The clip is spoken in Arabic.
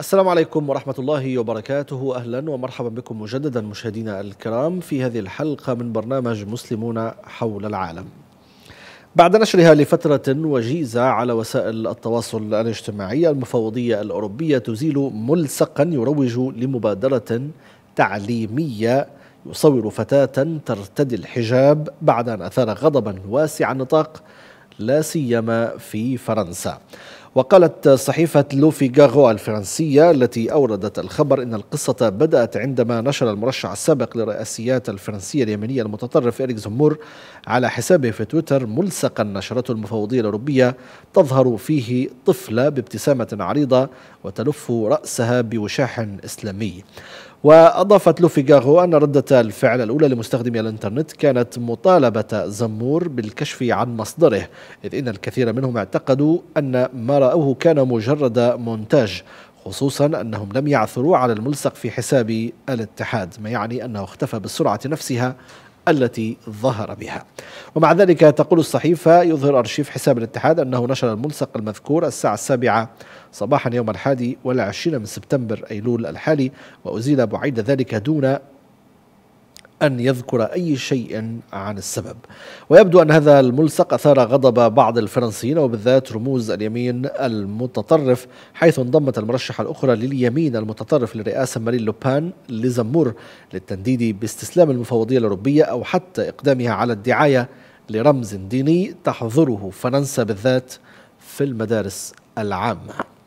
السلام عليكم ورحمة الله وبركاته أهلا ومرحبا بكم مجددا مشاهدينا الكرام في هذه الحلقة من برنامج مسلمون حول العالم بعد نشرها لفترة وجيزة على وسائل التواصل الاجتماعي المفوضية الأوروبية تزيل ملصقا يروج لمبادرة تعليمية يصور فتاة ترتدي الحجاب بعد أن أثار غضبا واسع النطاق لا سيما في فرنسا وقالت صحيفة لوفي غاغو الفرنسية التي أوردت الخبر أن القصة بدأت عندما نشر المرشح السابق للرئاسيات الفرنسية اليمنية المتطرف إريك زمور على حسابه في تويتر ملصقا نشرته المفوضية الأوروبية تظهر فيه طفلة بابتسامة عريضة وتلف رأسها بوشاح إسلامي وأضافت لوفي جاغو أن ردة الفعل الأولى لمستخدمي الإنترنت كانت مطالبة زمور بالكشف عن مصدره إذ إن الكثير منهم اعتقدوا أن ما رأوه كان مجرد مونتاج خصوصا أنهم لم يعثروا على الملصق في حساب الاتحاد ما يعني أنه اختفى بالسرعة نفسها التي ظهر بها ومع ذلك تقول الصحيفة يظهر أرشيف حساب الاتحاد أنه نشر الملصق المذكور الساعة السابعة صباحا يوم الحادي والعشرين من سبتمبر أيلول الحالي وأزيل بعيد ذلك دون أن يذكر أي شيء عن السبب ويبدو أن هذا الملصق أثار غضب بعض الفرنسيين وبالذات رموز اليمين المتطرف حيث انضمت المرشحة الأخرى لليمين المتطرف للرئاسة مارين لوبان لزمور للتنديد باستسلام المفوضية الأوروبية أو حتى إقدامها على الدعاية لرمز ديني تحظره فرنسا بالذات في المدارس العامه